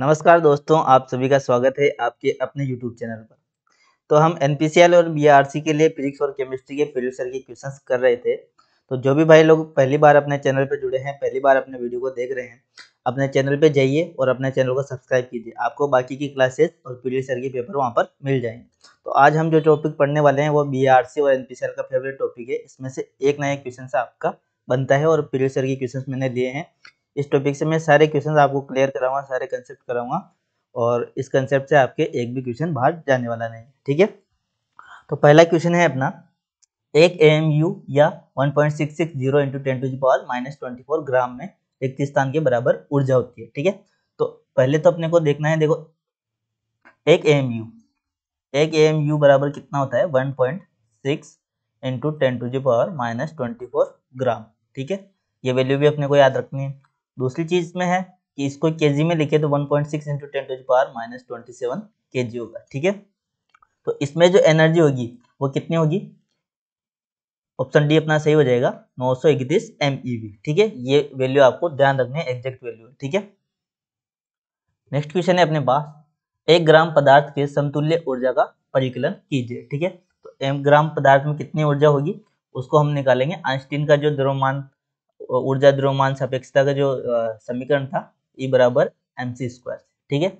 नमस्कार दोस्तों आप सभी का स्वागत है आपके अपने यूट्यूब चैनल पर तो हम एन और बी के लिए फिजिक्स और केमिस्ट्री के प्रोड्यूसर के क्वेश्चन कर रहे थे तो जो भी भाई लोग पहली बार अपने चैनल पर जुड़े हैं पहली बार अपने वीडियो को देख रहे हैं अपने चैनल पर जाइए और अपने चैनल को सब्सक्राइब कीजिए आपको बाकी की क्लासेस और सर के पेपर वहाँ पर मिल जाएंगे तो आज हम जो टॉपिक पढ़ने वाले हैं वो बी और एन का फेवरेट टॉपिक है इसमें से एक नया क्वेश्चन आपका बनता है और प्रीवियस सर के क्वेश्चन मैंने लिए हैं इस टॉपिक से मैं सारे क्वेश्चन आपको क्लियर कराऊंगा सारे कंसेप्ट कराऊंगा और इस कंसेप्ट से आपके एक भी क्वेश्चन बाहर जाने वाला नहीं ठीक है तो पहला क्वेश्चन है अपना एक एम यू या 1.660 point six six zero into ten to power minus twenty four gram में इकतीस स्थान के बराबर ऊर्जा होती है ठीक है तो पहले तो अपने को देखना है देखो एक एम यू एक एम यू बराबर कितना होता है one point six into ten to power minus twenty four gram ठीक है ये वैल्यू भी अपने को याद रखनी है दूसरी चीज में है कि इसको के में लिखे तो 1.6 point six into ten to power minus twenty seven K G होगा ठीक है तो इसमें जो एनर्जी होगी वो कितनी होगी ऑप्शन डी अपना सही हो जाएगा नौ सौ इकतीस एम ई वी ठीक है ये वैल्यू आपको ध्यान है एग्जैक्ट वैल्यू ठीक है नेक्स्ट क्वेश्चन है अपने पास एक ग्राम पदार्थ के समतुल्य ऊर्जा का परिकलन कीजिए ठीक है तो एम ग्राम पदार्थ में कितनी ऊर्जा होगी उसको हम निकालेंगे आइंस्टीन का जो द्रव्यमान ऊर्जा द्रव्यमान सापेक्षता का जो समीकरण था ई e बराबर एम सी स्क्वायर ठीक है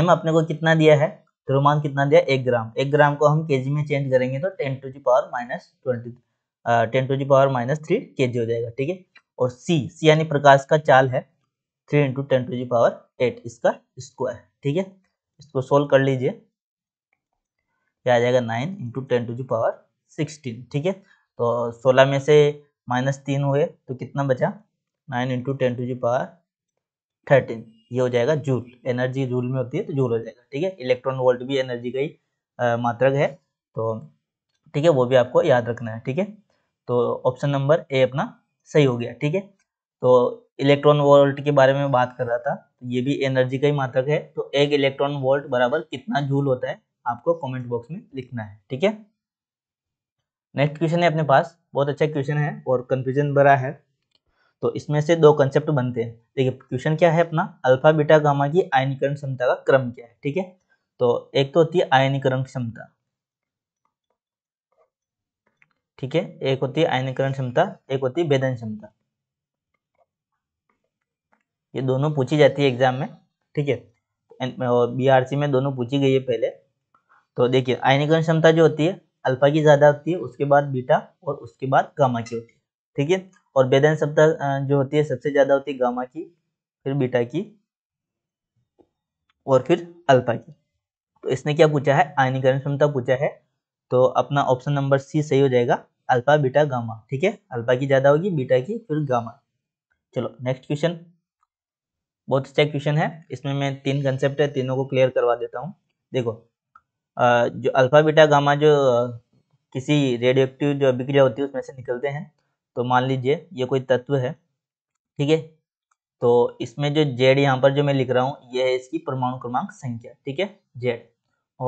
एम अपने को कितना दिया है द्रव्यमान कितना दिया एक ग्राम एक ग्राम को हम केजी में चेंज करेंगे तो ten to the power minus twenty ten to the power minus three K G हो जाएगा ठीक है और सी सी यानी प्रकाश का चाल है three into ten to the power eight इसका स्क्वायर ठीक है इसको सोल्व कर लीजिए ये आ जाएगा nine into ten to the power sixteen ठीक है तो सोलह में से माइनस तीन हुए तो कितना बचा nine into ten to the power thirteen ये हो जाएगा जूल एनर्जी जूल में होती है तो जूल हो जाएगा ठीक है इलेक्ट्रॉन वोल्ट भी एनर्जी का ही मात्रक है तो ठीक है वो भी आपको याद रखना है ठीक है तो ऑप्शन नंबर ए अपना सही हो गया ठीक है तो इलेक्ट्रॉन वोल्ट के बारे में बात कर रहा था तो ये भी एनर्जी का ही मात्रक है तो एक इलेक्ट्रॉन वोल्ट बराबर कितना जूल होता है आपको कमेंट बॉक्स में लिखना है ठीक है नेक्स्ट क्वेश्चन है अपने पास बहुत अच्छा क्वेश्चन है और कन्फ्यूजन भरा है तो इसमें से दो कंसेप्ट बनते हैं देखिए क्वेश्चन क्या है अपना अल्फा बीटा गामा की आयनीकरण क्षमता का क्रम क्या है ठीक है तो एक तो होती है आयनीकरण क्षमता ठीक है एक होती है आयनीकरण क्षमता एक होती है वेदन क्षमता ये दोनों पूछी जाती है एग्जाम में ठीक है सी में दोनों पूछी गई है पहले तो देखिए आयनीकरण क्षमता जो होती है अल्फा की ज़्यादा होती है उसके बाद बीटा और उसके बाद गामा की होती है ठीक है और बेदन शब्द जो होती है सबसे ज़्यादा होती है गामा की फिर बीटा की और फिर अल्फा की तो इसने क्या पूछा है आयनीकरण क्षमता पूछा है तो अपना ऑप्शन नंबर सी सही हो जाएगा अल्फा बीटा गामा ठीक है अल्फा की ज़्यादा होगी बीटा की फिर गामा चलो नेक्स्ट क्वेश्चन बहुत अच्छा क्वेश्चन है इसमें मैं तीन कंसेप्ट है तीनों को क्लियर करवा देता हूँ देखो जो अल्फ़ा बीटा गामा जो किसी रेडियो एक्टिव जो अभिक्रिया होती है उसमें से निकलते हैं तो मान लीजिए ये कोई तत्व है ठीक है तो इसमें जो जेड यहाँ पर जो मैं लिख रहा हूँ ये है इसकी परमाणु क्रमांक संख्या ठीक है जेड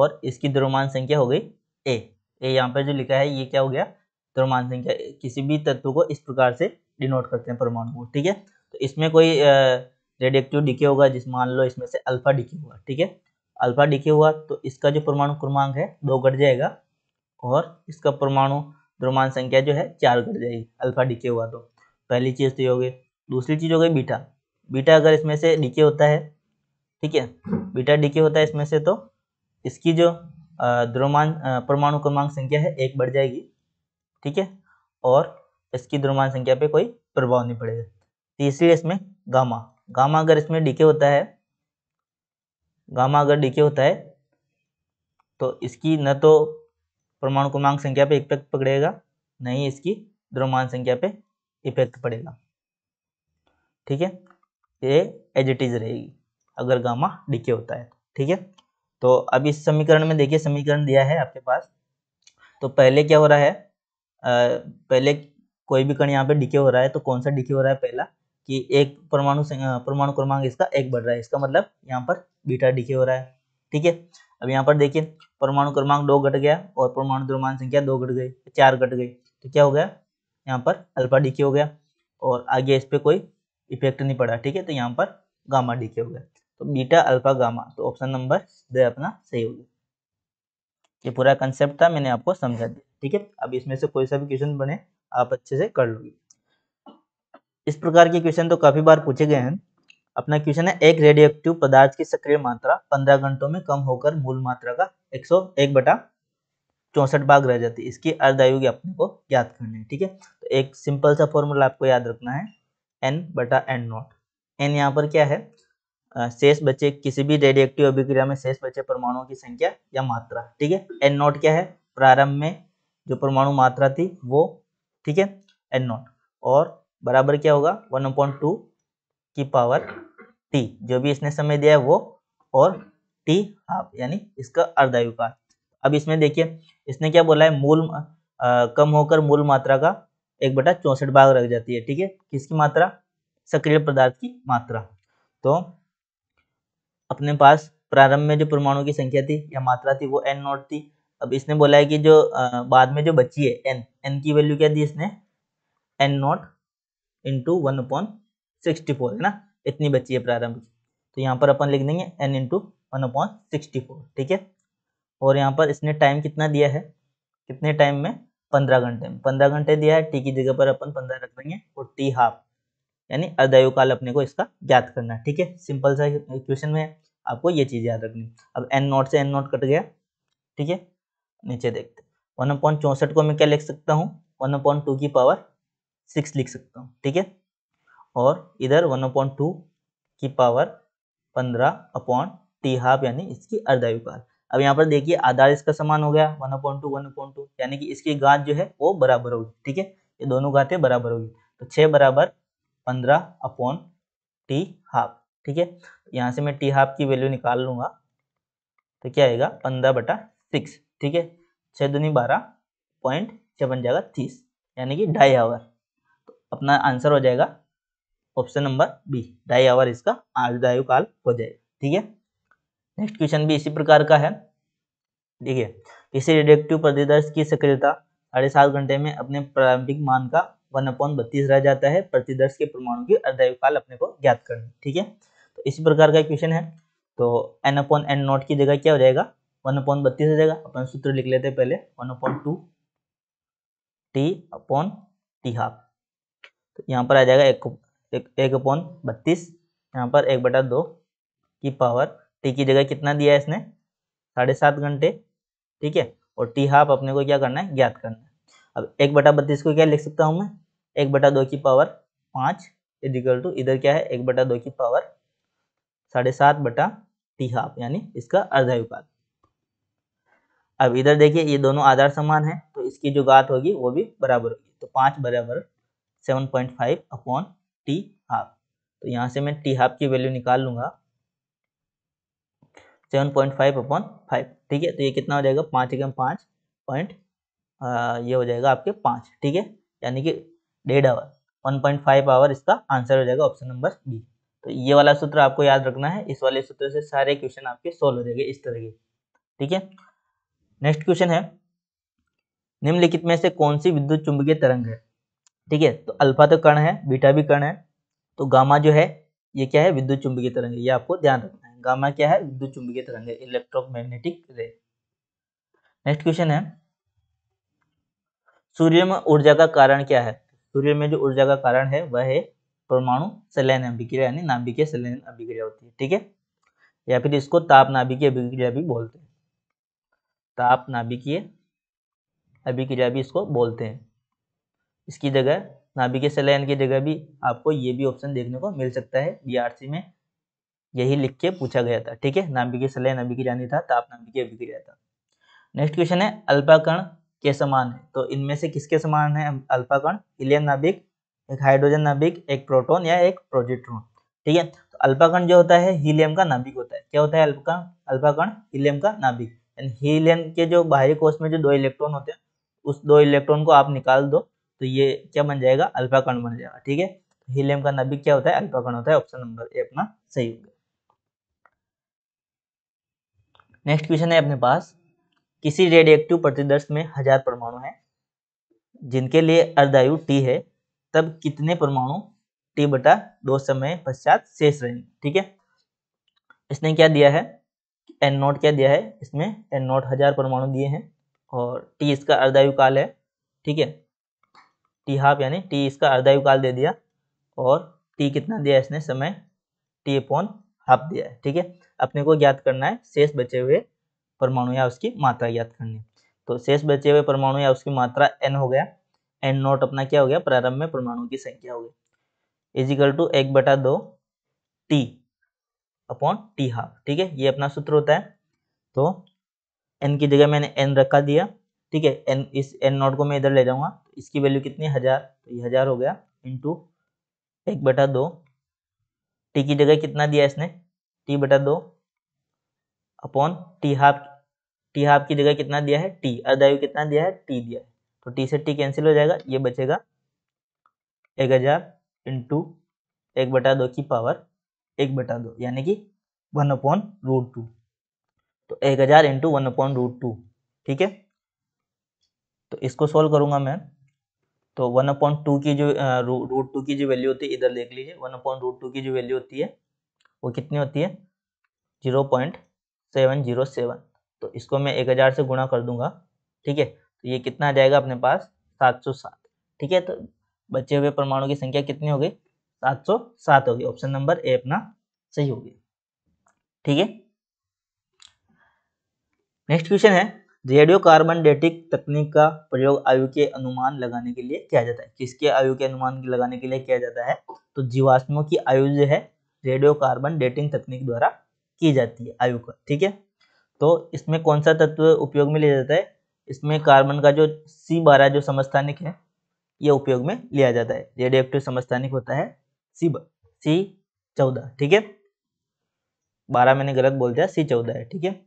और इसकी द्रव्यमान संख्या हो गई ए ए यहाँ पर जो लिखा है ये क्या हो गया द्रव्यमान संख्या किसी भी तत्व को इस प्रकार से डिनोट करते हैं परमाणु को ठीक है तो इसमें कोई रेडियक्टिव डिके होगा जिस मान लो इसमें से अल्फा डिके होगा ठीक है अल्फा डीके हुआ तो इसका जो परमाणु क्रमांक है दो घट जाएगा और इसका परमाणु द्रव्यमान संख्या जो है चार घट जाएगी अल्फा डीके हुआ तो पहली चीज़ तो ये हो गई दूसरी चीज़ हो गई बीटा बीटा अगर इसमें से डीके होता है ठीक है बीटा डीके होता है इसमें से तो इसकी जो द्रव्यमान परमाणु क्रमांक संख्या है एक बढ़ जाएगी ठीक है और इसकी द्रव्यमान संख्या पे कोई प्रभाव नहीं पड़ेगा तीसरी इसमें गामा गामा अगर इसमें डीके होता है गामा अगर डीके होता है तो इसकी न तो परमाणु क्रमांक संख्या पे इफेक्ट पकड़ेगा न ही इसकी द्रव्यमान संख्या पे इफेक्ट पड़ेगा ठीक है ये एज इट इज रहेगी अगर गामा डीके होता है ठीक है तो अब इस समीकरण में देखिए समीकरण दिया है आपके पास तो पहले क्या हो रहा है आ, पहले कोई भी कण यहाँ पे डीके हो रहा है तो कौन सा डीके हो रहा है पहला कि एक परमाणु परमाणु क्रमांक इसका एक बढ़ रहा है इसका मतलब यहाँ पर बीटा डीके हो रहा है ठीक है अब यहाँ पर देखिए परमाणु क्रमांक दो घट गया और परमाणु द्रव्यमान संख्या दो घट गई चार घट गई तो क्या हो गया यहाँ पर अल्फा डीके हो गया और आगे इस पर कोई इफेक्ट नहीं पड़ा ठीक है तो यहाँ पर गामा डीके हो गया तो बीटा अल्फा गामा तो ऑप्शन नंबर दे अपना सही हो गया ये पूरा कंसेप्ट था मैंने आपको समझा दिया ठीक है अब इसमें से कोई सा भी क्वेश्चन बने आप अच्छे से कर लोगे इस प्रकार के क्वेश्चन तो काफी बार पूछे गए हैं अपना क्वेश्चन है एक रेडियोक्टिव पदार्थ की सक्रिय मात्रा पंद्रह घंटों में कम होकर मूल मात्रा का एक सौ एक बटा चौसठ भाग रह जाती है इसकी अर्धायुग अपने को याद करनी है ठीक है तो एक सिंपल सा फॉर्मूला आपको याद रखना है एन बटा एन नॉट एन यहाँ पर क्या है शेष बचे किसी भी रेडियक्टिव अभिक्रिया में शेष बचे परमाणुओं की संख्या या मात्रा ठीक है एन नॉट क्या है प्रारंभ में जो परमाणु मात्रा थी वो ठीक है एन नॉट और बराबर क्या होगा वन अपॉइंट टू की पावर टी जो भी इसने समय दिया है वो और टी हाफ यानी इसका अर्धायुकार अब इसमें देखिए इसने क्या बोला है मूल आ, कम होकर मूल मात्रा का एक बटा चौंसठ भाग रख जाती है ठीक है किसकी मात्रा सक्रिय पदार्थ की मात्रा तो अपने पास प्रारंभ में जो परमाणु की संख्या थी या मात्रा थी वो एन नॉट थी अब इसने बोला है कि जो आ, बाद में जो बची है एन एन की वैल्यू क्या दी इसने N naught into one upon sixty four है ना इतनी बची है प्रारंभिक तो यहाँ पर अपन लिख देंगे N into one upon sixty four ठीक है और यहाँ पर इसने टाइम कितना दिया है कितने टाइम में पंद्रह घंटे में पंद्रह घंटे दिया है टी की जगह पर अपन पंद्रह रख देंगे और टी हाफ यानी अर्धायु काल अपने को इसका ज्ञात करना है ठीक है सिंपल सा क्वेश्चन में आपको ये चीज़ याद रखनी अब एन नोट से एन नोट कट गया ठीक है नीचे देखते वन पॉइंट चौंसठ को मैं क्या लिख सकता हूँ वन पॉइंट टू की पावर सिक्स लिख सकता हूँ ठीक है और इधर वन अपॉन टू की पावर पंद्रह अपॉन टी हाफ यानी इसकी काल अब यहाँ पर देखिए आधार इसका समान हो गया one upon two one upon two यानी कि इसकी गांत जो है वो बराबर होगी ठीक है ये दोनों घातें बराबर होगी तो छः बराबर पंद्रह अपॉन टी हाफ ठीक है यहाँ से मैं टी हाफ की वैल्यू निकाल लूंगा तो क्या आएगा पंद्रह बटा सिक्स ठीक है छः दूनी बारह पॉइंट छः बन जाएगा तीस यानी कि ढाई आवर अपना आंसर हो जाएगा ऑप्शन नंबर बी ढाई आवर इसका आयुदायु काल हो जाएगा ठीक है नेक्स्ट क्वेश्चन भी इसी प्रकार का है ठीक है किसी रिडेक्टिव प्रतिदर्श की सक्रियता साढ़े सात घंटे में अपने प्रारंभिक मान का वन अपॉइंट बत्तीस रह जाता है प्रतिदर्श के परमाणु की अर्धायु काल अपने को ज्ञात करना ठीक है तो इसी प्रकार का क्वेश्चन है तो एन अपॉन एन नॉट की जगह क्या हो जाएगा वन अपॉइंट बत्तीस हो जाएगा अपन सूत्र लिख लेते हैं पहले one upon two T upon T half तो यहाँ पर आ जाएगा एक एक, अपॉन बत्तीस यहाँ पर एक बटा दो की पावर टी की जगह कितना दिया है इसने साढ़े सात घंटे ठीक है और टी हाफ अपने को क्या करना है ज्ञात करना है अब एक बटा बत्तीस को क्या लिख सकता हूँ मैं एक बटा दो की पावर पाँच इजिकल टू इधर क्या है एक बटा दो की पावर साढ़े सात बटा टी हाफ यानी इसका अर्धा विभाग अब इधर देखिए ये दोनों आधार समान है तो इसकी जो घात होगी वो भी बराबर होगी तो पाँच बराबर seven point five upon T half तो यहाँ से मैं टी हाफ की वैल्यू निकाल लूँगा seven point five upon five ठीक है तो ये कितना हो जाएगा पाँच एकम पाँच पॉइंट ये हो जाएगा आपके पाँच ठीक है यानी कि डेढ़ hour one point five hour इसका आंसर हो जाएगा ऑप्शन नंबर बी तो ये वाला सूत्र आपको याद रखना है इस वाले सूत्र से सारे क्वेश्चन आपके सोल्व हो जाएंगे इस तरह के ठीक है नेक्स्ट क्वेश्चन है निम्नलिखित में से कौन सी विद्युत चुंबकीय तरंग है ठीक है तो अल्फा तो कण है बीटा भी कण है तो गामा जो है ये क्या है विद्युत चुंबकीय तरंग ये आपको ध्यान रखना है गामा क्या है विद्युत चुंबकीय तरंग है इलेक्ट्रोमैग्नेटिक रे नेक्स्ट क्वेश्चन है सूर्य में ऊर्जा का कारण क्या है सूर्य में जो ऊर्जा का कारण है वह है परमाणु सलैन अभिक्रिया यानी नाभिकीय सलैन अभिक्रिया होती है ठीक है या फिर इसको ताप नाभिकीय अभिक्रिया भी बोलते हैं ताप नाभिकीय अभिक्रिया भी इसको बोलते हैं इसकी जगह नाभिक सलायन की जगह भी आपको ये भी ऑप्शन देखने को मिल सकता है बी में यही लिख के पूछा गया था ठीक है नाभिक सलायन अभिक्रिया जानी था ताप नाभिकीय अभिक्रिया था नेक्स्ट क्वेश्चन है अल्पाकर्ण के समान है तो इनमें से किसके समान है अल्पाकर्ण हिलियम नाभिक एक हाइड्रोजन नाभिक एक प्रोटोन या एक प्रोजेक्ट्रॉन ठीक है तो अल्पाकण जो होता है हीलियम का नाभिक होता है क्या होता है अल्पाकर्ण अल्पाकर्ण हीलियम का नाभिक हीलियम के जो बाहरी कोष में जो दो इलेक्ट्रॉन होते हैं उस दो इलेक्ट्रॉन को आप निकाल दो तो ये क्या बन जाएगा अल्फा कण बन जाएगा ठीक है हीलियम का नाभिक क्या होता है अल्फा कण होता है ऑप्शन नंबर ए अपना सही हो गया नेक्स्ट क्वेश्चन है अपने पास किसी रेडियक्टिव प्रतिदर्श में हजार परमाणु है जिनके लिए अर्धायु टी है तब कितने परमाणु टी बटा दो समय पश्चात शेष रहेंगे ठीक है इसने क्या दिया है एन नोट क्या दिया है इसमें एन नोट हजार परमाणु दिए हैं और टी इसका अर्धायु काल है ठीक है टी हाफ यानी टी इसका काल दे दिया और टी कितना दिया इसने समय टी अपॉन हाफ दिया है ठीक है अपने को ज्ञात करना है शेष बचे हुए परमाणु या उसकी मात्रा ज्ञात करनी तो शेष बचे हुए परमाणु या उसकी मात्रा एन हो गया एन नोट अपना क्या हो गया प्रारंभ में परमाणु की संख्या हो गई इजिकल टू एक बटा दो टी अपॉन टी हाफ ठीक है ये अपना सूत्र होता है तो एन की जगह मैंने एन रखा दिया ठीक है एन इस एन नोट को मैं इधर ले जाऊंगा इसकी वैल्यू कितनी हज़ार तो ये हज़ार हो गया इंटू एक बटा दो टी की जगह कितना दिया इसने टी बटा दो upon T half T half की जगह कितना दिया है टी अर्धायु कितना दिया है टी दिया है तो टी से टी कैंसिल हो जाएगा ये बचेगा एक हज़ार इंटू एक बटा दो की पावर एक बटा दो यानी कि वन अपॉन रूट टू तो एक हज़ार into one upon root two ठीक है तो इसको सॉल्व करूंगा मैं तो वन अपॉइंट टू की जो रूट टू की जो वैल्यू होती है इधर देख लीजिए वन अपॉइंट रूट टू की जो वैल्यू होती है वो कितनी होती है zero point seven zero seven तो इसको मैं एक हज़ार से गुणा कर दूंगा ठीक है तो ये कितना आ जाएगा अपने पास सात सौ सात ठीक है तो बचे हुए परमाणु की संख्या कितनी हो गई सात सौ सात हो गई ऑप्शन नंबर ए अपना सही हो गया ठीक है नेक्स्ट क्वेश्चन है रेडियो कार्बन डेटिंग तकनीक का प्रयोग आयु के अनुमान लगाने के लिए किया जाता है किसके आयु के अनुमान लगाने के लिए किया जाता है तो जीवाश्मों की आयु जो है रेडियो कार्बन डेटिंग तकनीक द्वारा की जाती है आयु का ठीक है तो इसमें कौन सा तत्व उपयोग में लिया जाता है इसमें कार्बन का जो सी बारह जो समस्थानिक है ये उपयोग में लिया जाता है रेडियो एक्टिव समस्थानिक होता है सी सी चौदह ठीक है बारह मैंने गलत बोल दिया सी चौदह है ठीक है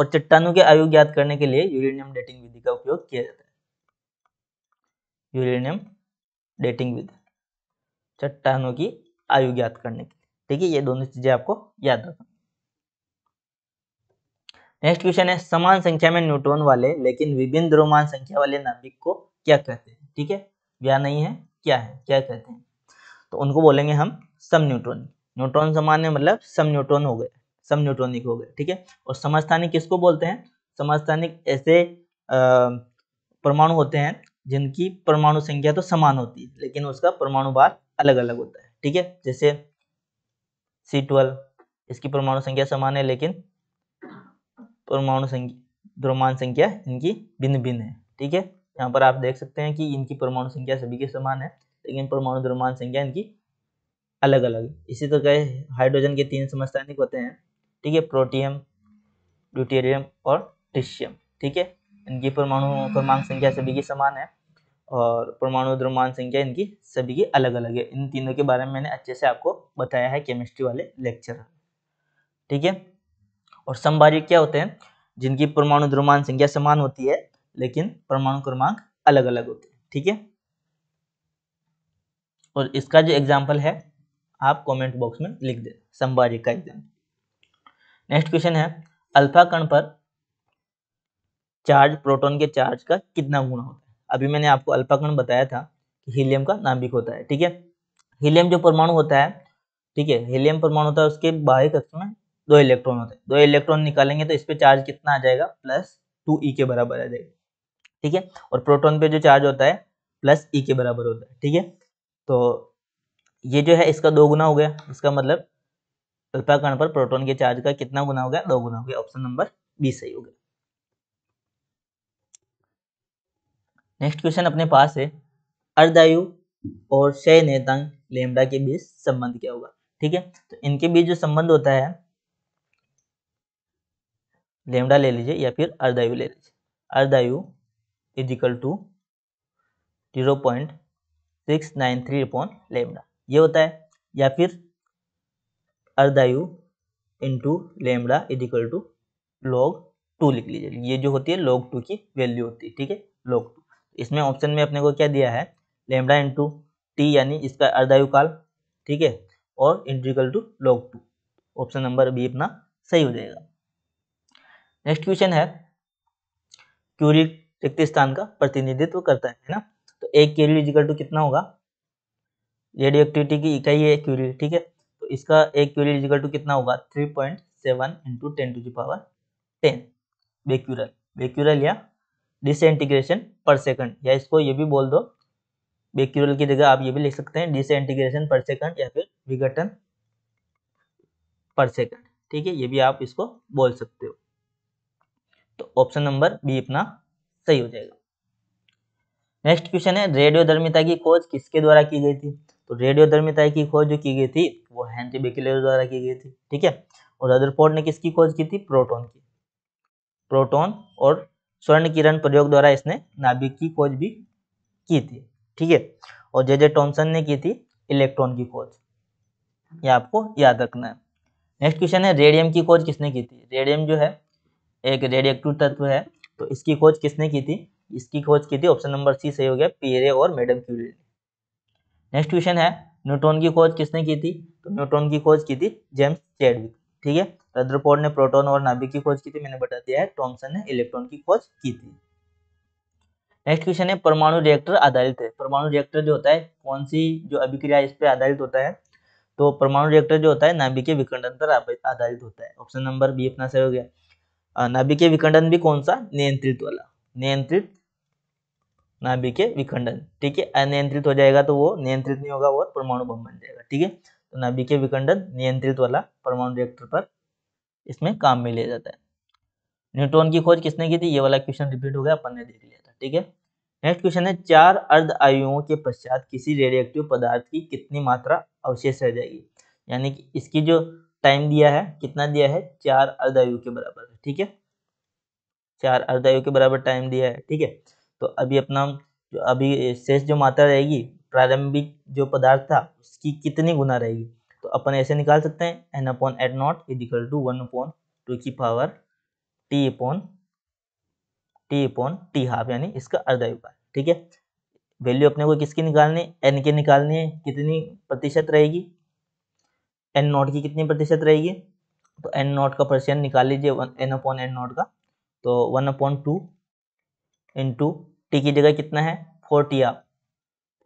और चट्टानों के आयु ज्ञात करने के लिए यूरेनियम डेटिंग विधि का उपयोग किया जाता है यूरेनियम डेटिंग विधि चट्टानों की आयु ज्ञात करने के लिए ठीक है ये दोनों चीजें आपको याद रखना नेक्स्ट क्वेश्चन है समान संख्या में न्यूट्रॉन वाले लेकिन विभिन्न द्रोमान संख्या वाले नाभिक को क्या कहते हैं ठीक है या नहीं है क्या है क्या कहते हैं तो उनको बोलेंगे हम सम न्यूट्रॉन न्यूट्रॉन समान है मतलब सम न्यूट्रॉन हो गए सब न्यूट्रॉनिक हो गए ठीक है और समस्थानिक किसको बोलते हैं समस्थानिक ऐसे परमाणु होते हैं जिनकी परमाणु संख्या तो समान होती है लेकिन उसका परमाणु भार अलग अलग होता है ठीक है जैसे C12 इसकी परमाणु संख्या समान है लेकिन परमाणु संख्या द्रव्यमान संख्या इनकी भिन्न भिन्न है ठीक है यहाँ पर आप देख सकते हैं कि इनकी परमाणु संख्या सभी के समान है लेकिन परमाणु द्रव्यमान संख्या इनकी अलग अलग इसी तरह तो हाइड्रोजन के तीन समस्थानिक होते हैं ठीक है प्रोटियम ड्यूटेरियम और ट्रिशियम ठीक है इनकी परमाणु क्रमांक संख्या सभी की समान है और परमाणु द्रव्यमान संख्या इनकी सभी की अलग अलग है इन तीनों के बारे में मैंने अच्छे से आपको बताया है केमिस्ट्री वाले लेक्चर ठीक है और संभाजी क्या होते हैं जिनकी परमाणु द्रव्यमान संख्या समान होती है लेकिन परमाणु क्रमांक अलग अलग होते हैं ठीक है और इसका जो एग्जाम्पल है आप कमेंट बॉक्स में लिख दें संभाजी का एग्जाम्पल नेक्स्ट क्वेश्चन है अल्फा कण पर चार्ज प्रोटॉन के चार्ज का कितना गुणा होता है अभी मैंने आपको अल्फा कण बताया था कि हीलियम का नाभिक होता है ठीक है हीलियम जो परमाणु होता है ठीक है हीलियम परमाणु होता है उसके बाह्य कक्ष में दो इलेक्ट्रॉन होते हैं दो इलेक्ट्रॉन निकालेंगे तो इस पर चार्ज कितना आ जाएगा प्लस टू ई के बराबर आ जाएगा ठीक है और प्रोटोन पे जो चार्ज होता है प्लस ई के बराबर होता है ठीक है तो ये जो है इसका दो गुना हो गया इसका मतलब अल्फा कण पर प्रोटोन के चार्ज का कितना गुना हो गया दो गुना हो गया ऑप्शन नंबर बी सही हो गया नेक्स्ट क्वेश्चन अपने पास है अर्धायु और शय नेतांग लेमडा के बीच संबंध क्या होगा ठीक है तो इनके बीच जो संबंध होता है लेमडा ले लीजिए या फिर अर्धायु ले लीजिए अर्धायु is equal to zero point six nine three upon lambda ये होता है या फिर अर्धायु into lambda is equal to log two लिख लीजिए ये जो होती है लॉग टू की वैल्यू होती है ठीक है लॉग टू इसमें ऑप्शन में अपने को क्या दिया है लेमड़ा इंटू टी यानी इसका अर्धायु काल ठीक है और इंट्रिकल to log two option number B अपना सही हो जाएगा नेक्स्ट क्वेश्चन है क्यूरी रिक्त स्थान का प्रतिनिधित्व करता है ना तो एक क्यूरी इजिकल टू कितना होगा रेडियो एक्टिविटी की इकाई है क्यूरी ठीक है इसका एक क्यूरल इजिकल टू कितना होगा three point seven into ten to the power ten becquerel becquerel या डिसइंटीग्रेशन पर सेकंड या इसको ये भी बोल दो बेक्यूरल की जगह आप ये भी लिख सकते हैं डिसइंटीग्रेशन पर सेकंड या फिर विघटन पर सेकंड ठीक है ये भी आप इसको बोल सकते हो तो ऑप्शन नंबर बी अपना सही हो जाएगा नेक्स्ट क्वेश्चन है रेडियोधर्मिता की खोज किसके द्वारा की गई थी तो रेडियोधर्मिता की खोज जो की गई थी वो हेनरी बेकिलर द्वारा की गई थी ठीक है और रदरफोर्ड ने किसकी खोज की थी प्रोटोन की प्रोटोन और स्वर्ण किरण प्रयोग द्वारा इसने नाभिक की खोज भी की थी ठीक है और जे जे टॉमसन ने की थी इलेक्ट्रॉन की खोज ये आपको याद रखना है नेक्स्ट क्वेश्चन है रेडियम की खोज किसने की थी रेडियम जो है एक रेडियक्टिव तत्व है तो इसकी खोज किसने की थी इसकी खोज की थी ऑप्शन नंबर सी सही हो गया पीरे और मैडम क्यूरी ने नेक्स्ट क्वेश्चन है न्यूट्रॉन की खोज किसने की थी तो न्यूट्रॉन की खोज की थी जेम्स चैडविक ठीक है रद्रपोर्ड ने प्रोटोन और नाभिक की खोज की थी मैंने बता दिया है टॉमसन ने इलेक्ट्रॉन की खोज की थी नेक्स्ट क्वेश्चन है परमाणु रिएक्टर आधारित है परमाणु रिएक्टर जो होता है कौन सी जो अभिक्रिया इस पर आधारित होता है तो परमाणु रिएक्टर जो होता है के विखंडन पर आधारित होता है ऑप्शन नंबर बी अपना सही हो गया के विखंडन भी कौन सा नियंत्रित वाला नियंत्रित नाभिक के विखंडन ठीक है अनियंत्रित हो जाएगा तो वो नियंत्रित नहीं होगा और परमाणु बम बन जाएगा ठीक है तो नाभिक के विखंडन नियंत्रित वाला परमाणु रिएक्टर पर इसमें काम में लिया जाता है न्यूट्रॉन की खोज किसने की थी ये वाला क्वेश्चन रिपीट हो गया अपन ने देख लिया था ठीक है नेक्स्ट क्वेश्चन है चार अर्ध आयुओं के पश्चात किसी रेडियोक्टिव पदार्थ की कितनी मात्रा अवशेष रह जाएगी यानी कि इसकी जो टाइम दिया है कितना दिया है चार अर्ध आयु के बराबर ठीक है चार अर्ध आयु के बराबर टाइम दिया है ठीक है तो अभी अपना जो अभी शेष जो मात्रा रहेगी प्रारंभिक जो पदार्थ था उसकी कितनी गुना रहेगी तो अपन ऐसे निकाल सकते हैं N upon eight naught is equal to one upon two की power T upon T upon T half यानी इसका अर्धा विभाग ठीक है वैल्यू अपने को किसकी निकालनी एन की निकालनी है कितनी प्रतिशत रहेगी एन नॉट की कितनी प्रतिशत रहेगी तो एन नॉट का परसेंट निकाल लीजिए एन अपॉन एन नॉट का तो one upon two into T की जगह कितना है four T half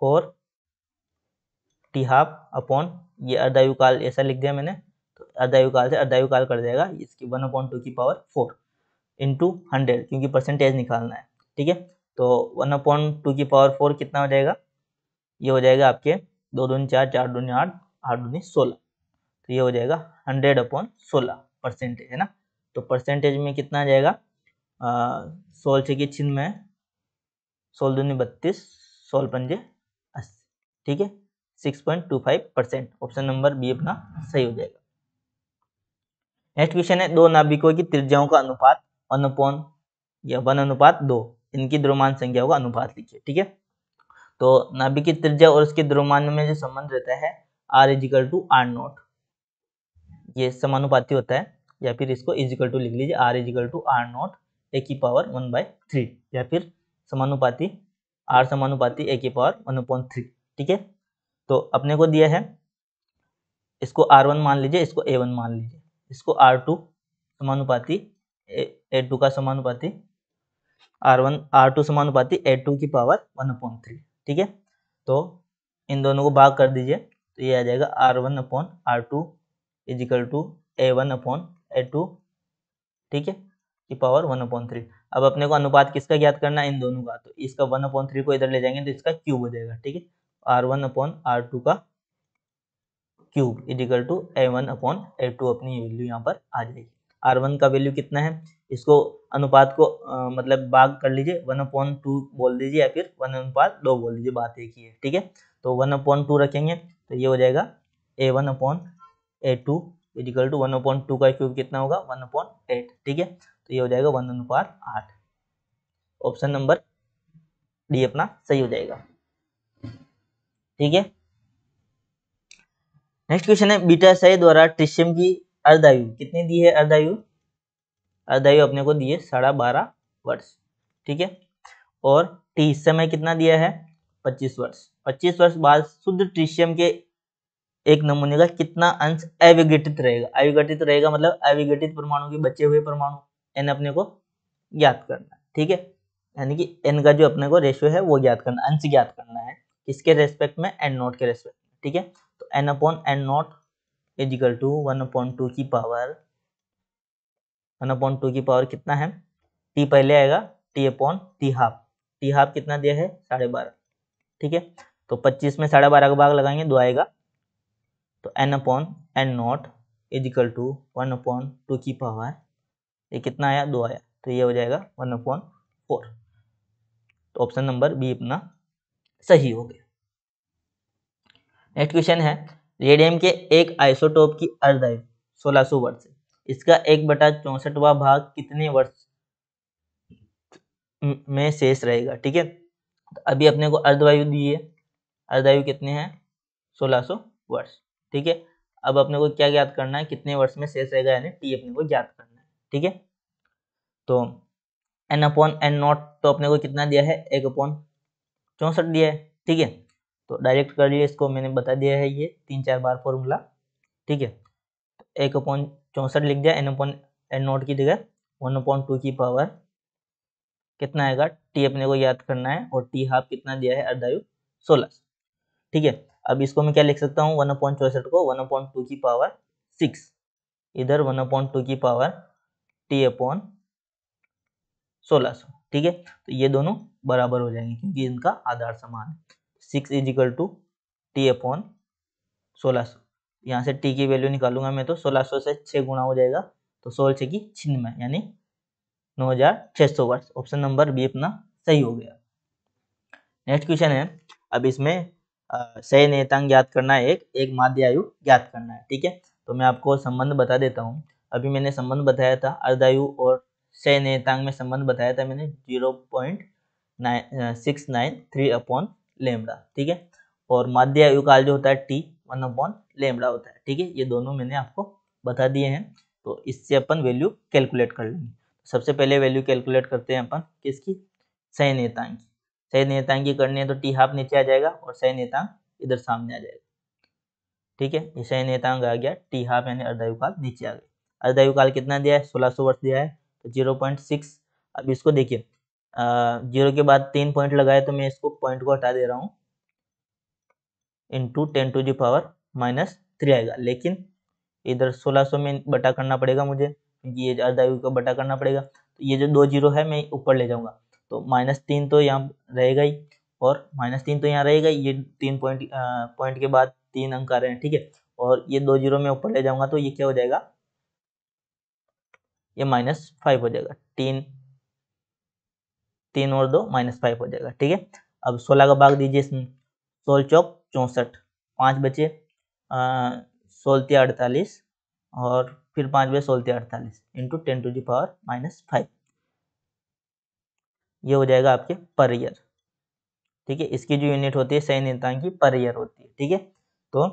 four T half upon ये अर्धायुकाल ऐसा लिख दिया मैंने तो अर्धायुकाल से अर्धायुकाल कर जाएगा इसकी वन अपॉन टू की पावर फोर इंटू हंड्रेड क्योंकि परसेंटेज निकालना है ठीक है तो वन अपॉन टू की पावर फोर कितना हो जाएगा ये हो जाएगा आपके दो दून चार चार दून आठ आठ दूनी सोलह तो ये हो जाएगा हंड्रेड अपॉन सोलह परसेंटेज है ना तो परसेंटेज में कितना आ जाएगा सोलह छः की छिन्न में सोल दूनी बत्तीस सोल पंजे अस्सी ठीक है six point two five percent option number B अपना सही हो जाएगा नेक्स्ट क्वेश्चन है दो नाभिकों की त्रिज्याओं का अनुपात अनुपोन या वन अनुपात दो इनकी द्रोमान संख्याओं का अनुपात लिखिए ठीक है तो नाभिक की त्रिज्या और उसके द्रोमान में जो संबंध रहता है R is equal to R naught ये समानुपाती होता है या फिर इसको इजिकल टू लिख लीजिए R is equal to R naught A की पावर वन बाय थ्री या फिर समानुपाती आर समानुपाती ए की पावर वन पॉइंट थ्री ठीक है तो अपने को दिया है इसको आर वन मान लीजिए इसको ए वन मान लीजिए इसको आर टू समानुपाती ए टू का समानुपाती आर वन आर टू समानुपाती ए टू की पावर वन पॉइंट थ्री ठीक है तो इन दोनों को भाग कर दीजिए तो ये आ जाएगा R one upon R two is equal to A one upon A two ठीक है की पावर वन अपॉन थ्री अब अपने को अनुपात किसका ज्ञात करना है इन दोनों का तो इसका वन अपॉन थ्री को इधर ले जाएंगे तो इसका क्यूब हो जाएगा ठीक है R one upon R two का cube is equal to A one upon A two अपनी वैल्यू यहाँ पर आ जाएगी आर वन का वैल्यू कितना है इसको अनुपात को आ, मतलब बाग कर लीजिए वन अपॉन टू बोल दीजिए या फिर वन अनुपात दो बोल दीजिए बात एक ही है ठीक है तो वन अपॉन टू रखेंगे तो ये हो जाएगा A one upon A two is equal to one upon two का क्यूब कितना होगा वन अपॉइंट एट ठीक है तो ये हो जाएगा वन अनुपात आठ ऑप्शन नंबर डी अपना सही हो जाएगा ठीक है नेक्स्ट क्वेश्चन है बीटा सही द्वारा ट्रिशियम की अर्धायु कितनी दी है अर्धायु अर्धायु अपने को दी है साढ़ा बारह वर्ष ठीक है और टी समय कितना दिया है पच्चीस वर्ष पच्चीस वर्ष बाद शुद्ध ट्रिशियम के एक नमूने का कितना अंश अविघटित रहेगा अविघटित रहेगा मतलब अविघटित परमाणु के बचे हुए परमाणु एन अपने को ज्ञात करना ठीक है यानी कि एन का जो अपने को रेशियो है वो ज्ञात करना अंश ज्ञात करना है किसके रेस्पेक्ट में एन नॉट के रेस्पेक्ट में ठीक है तो N upon N naught is equal to one upon two की पावर वन अपॉन टू की पावर कितना है टी पहले आएगा T upon T half T half कितना दिया है साढ़े बारह ठीक है तो पच्चीस में साढ़े बारह का भाग लगाएंगे दो आएगा तो N upon N naught is equal to one upon two की पावर ये कितना आया दो आया तो ये हो जाएगा वन अपॉन फोर तो ऑप्शन नंबर बी अपना सही हो गया नेक्स्ट क्वेश्चन है रेडियम के एक आइसोटोप की अर्धायु सोलह सौ वर्ष इसका एक बटा चौसठवा भाग कितने वर्ष में शेष रहेगा ठीक है तो अभी अपने को अर्धवायु दी है अर्धवायु कितने हैं सोलह सौ वर्ष ठीक है अब अपने को क्या ज्ञात करना है कितने वर्ष में शेष रहेगा यानी टी अपने को ज्ञात करना ठीक है तो एन अपॉन एन नॉट तो अपने को कितना दिया है एक अपॉन चौंसठ दिया है ठीक है तो डायरेक्ट कर लिए इसको मैंने बता दिया है ये तीन चार बार फॉर्मूला ठीक है तो एक अपॉन चौंसठ लिख दिया एन अपॉन एन नॉट की जगह वन अपॉन टू की पावर कितना आएगा टी अपने को याद करना है और टी हाफ कितना दिया है अर्धायु सोलह ठीक है अब इसको मैं क्या लिख सकता हूँ वन अपॉइंट चौसठ को वन अपॉइंट टू की पावर सिक्स इधर वन अपॉइंट टू की पावर टी अपॉन सोलह सौ ठीक है तो ये दोनों बराबर हो जाएंगे क्योंकि इनका आधार समान है six is equal to T upon सोलह सौ यहाँ से टी की वैल्यू निकालूंगा मैं तो सोलह सौ से छः गुणा हो जाएगा तो सोलह छः की में यानी नौ हजार छः सौ वर्ष ऑप्शन नंबर बी अपना सही हो गया नेक्स्ट क्वेश्चन है अब इसमें सही नियतांक ज्ञात करना है एक एक आयु ज्ञात करना है ठीक है तो मैं आपको संबंध बता देता हूँ अभी मैंने संबंध बताया था अर्धायु और सह नेतांग में संबंध बताया था मैंने zero point nine six nine three upon lambda ठीक है और माध्य आयु काल जो होता है टी वन अपॉन लेमड़ा होता है ठीक है ये दोनों मैंने आपको बता दिए हैं तो इससे अपन वैल्यू कैलकुलेट कर लेंगे सबसे पहले वैल्यू कैलकुलेट करते हैं अपन किसकी सही नेतांग की सही नेतांगी की करनी है तो टी हाफ नीचे आ जाएगा और सही नेतांग इधर सामने आ जाएगा ठीक है ये सही नेतांग आ गया टी हाफ यानी अर्धायु काल नीचे आ गया अर्धायु काल कितना दिया है सोलह सौ वर्ष दिया है तो जीरो पॉइंट सिक्स अब इसको देखिए जीरो के बाद तीन पॉइंट लगाए तो मैं इसको पॉइंट को हटा दे रहा हूँ into ten to the power minus three आएगा लेकिन इधर सोलह सौ में बटा करना पड़ेगा मुझे क्योंकि ये अर्धायु का बटा करना पड़ेगा तो ये जो दो जीरो है मैं ऊपर ले जाऊँगा तो माइनस तीन तो यहाँ रहेगा ही और माइनस तीन तो यहाँ रहेगा ये तीन पॉइंट पॉइंट के बाद तीन अंक आ रहे हैं ठीक है और ये दो जीरो में ऊपर ले जाऊँगा तो ये क्या हो जाएगा ये माइनस फाइव हो जाएगा तीन तीन और दो माइनस फाइव हो जाएगा ठीक है अब सोलह का भाग दीजिए इसमें सोल चौक चौंसठ पाँच बचे सोलती अड़तालीस और फिर पाँच बजे सोलती अड़तालीस into ten to the power minus five ये हो जाएगा आपके पर ईयर ठीक है इसकी जो यूनिट होती है सही नेता की पर ईयर होती है ठीक है तो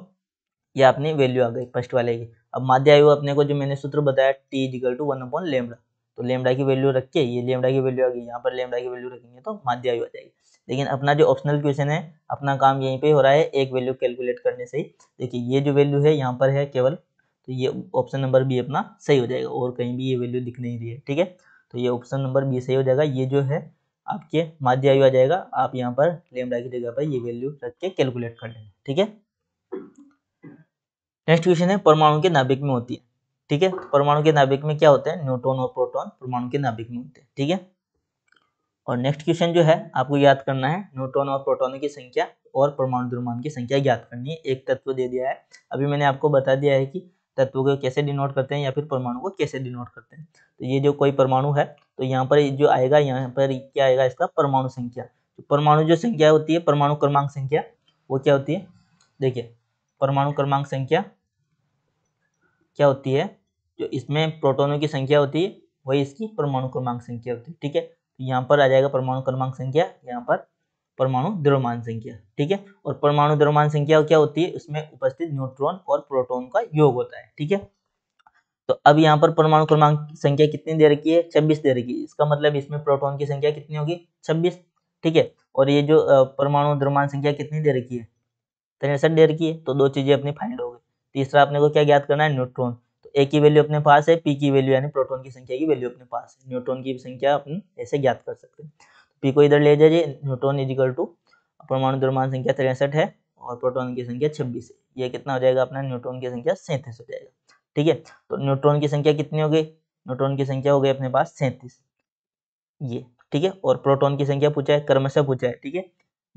ये अपनी वैल्यू आ गई फर्स्ट वाले की अब माध्य आयु अपने को जो मैंने सूत्र बताया T is equal to one upon lambda तो लेमड़ा की वैल्यू रख के ये लेमड़ा की वैल्यू आ गई यहाँ पर लेमड़ा की वैल्यू रखेंगे तो माध्य आयु आ जाएगी लेकिन अपना जो ऑप्शनल क्वेश्चन है अपना काम यहीं पे हो रहा है एक वैल्यू कैलकुलेट करने से ही देखिए ये जो वैल्यू है यहाँ पर है केवल तो ये ऑप्शन नंबर बी अपना सही हो जाएगा और कहीं भी ये वैल्यू दिख नहीं रही है ठीक है तो ये ऑप्शन नंबर बी सही हो जाएगा ये जो है आपके माध्य आयु आ जाएगा आप यहाँ पर लेमडा की जगह पर ये वैल्यू रख के कैलकुलेट कर लेंगे ठीक है नेक्स्ट क्वेश्चन है परमाणु के नाभिक में होती है ठीक है परमाणु के नाभिक में क्या होते हैं न्यूट्रॉन और प्रोटॉन परमाणु के नाभिक में होते हैं ठीक है और नेक्स्ट क्वेश्चन जो है आपको याद करना है न्यूट्रॉन और प्रोटोन की संख्या और परमाणु द्रव्यमान की संख्या याद करनी है एक तत्व दे दिया है अभी मैंने आपको बता दिया है कि तत्व को कैसे डिनोट करते हैं या फिर परमाणु को कैसे डिनोट करते हैं तो ये जो कोई परमाणु है तो यहाँ पर जो आएगा यहाँ पर क्या आएगा इसका परमाणु संख्या तो परमाणु जो संख्या होती है परमाणु क्रमांक संख्या वो क्या होती है देखिए परमाणु क्रमांक संख्या क्या होती है जो इसमें प्रोटोनों की संख्या होती है वही इसकी परमाणु क्रमांक संख्या होती है ठीक है तो यहाँ पर आ जाएगा परमाणु क्रमांक संख्या यहाँ पर परमाणु द्रव्यमान संख्या ठीक है और परमाणु द्रव्यमान संख्या क्या होती है उसमें उपस्थित न्यूट्रॉन और प्रोटोन का योग होता है ठीक है तो अब यहाँ पर परमाणु क्रमांक संख्या कितनी दे रखी है छब्बीस दे रखी है इसका मतलब इसमें प्रोटोन की संख्या कितनी होगी छब्बीस ठीक है और ये जो परमाणु द्रव्यमान संख्या कितनी दे रखी है तिरसठ दे रखी है तो दो चीजें अपनी फाइंड हो गई तीसरा अपने को क्या ज्ञात करना है न्यूट्रॉन तो ए की वैल्यू अपने पास है पी की वैल्यू यानी प्रोटोन की संख्या की वैल्यू अपने पास है न्यूट्रॉन की संख्या अपन ऐसे ज्ञात कर सकते हैं पी को इधर ले जाइए न्यूट्रॉन इजिकल टू परमाणु द्रव्यमान संख्या तिरसठ है और प्रोटोन की संख्या छब्बीस है ये कितना हो जाएगा अपना न्यूट्रॉन की संख्या सैंतीस हो जाएगा ठीक है तो न्यूट्रॉन की संख्या कितनी हो गई न्यूट्रॉन की संख्या हो गई अपने पास सैंतीस ये ठीक है और प्रोटॉन की संख्या पूछा है कर्मशः पूछा है ठीक है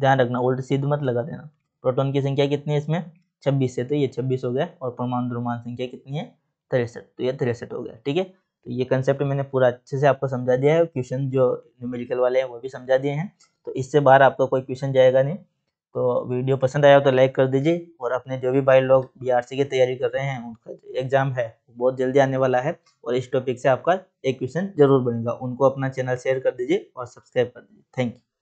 ध्यान रखना उल्ट सीध मत लगा देना प्रोटॉन की संख्या कितनी है इसमें छब्बीस है तो ये छब्बीस हो गया और परमाणु द्रव्यमान संख्या कितनी है तिरसठ तो ये तिरसठ हो गया ठीक है तो ये कंसेप्ट मैंने पूरा अच्छे से आपको समझा दिया है क्वेश्चन जो न्यूमेरिकल वाले हैं वो भी समझा दिए हैं तो इससे बाहर आपका कोई क्वेश्चन जाएगा नहीं तो वीडियो पसंद आया तो लाइक कर दीजिए और अपने जो भी भाई लोग सी की तैयारी कर रहे हैं उनका एग्जाम है बहुत जल्दी आने वाला है और इस टॉपिक से आपका एक क्वेश्चन जरूर बनेगा उनको अपना चैनल शेयर कर दीजिए और सब्सक्राइब कर दीजिए थैंक यू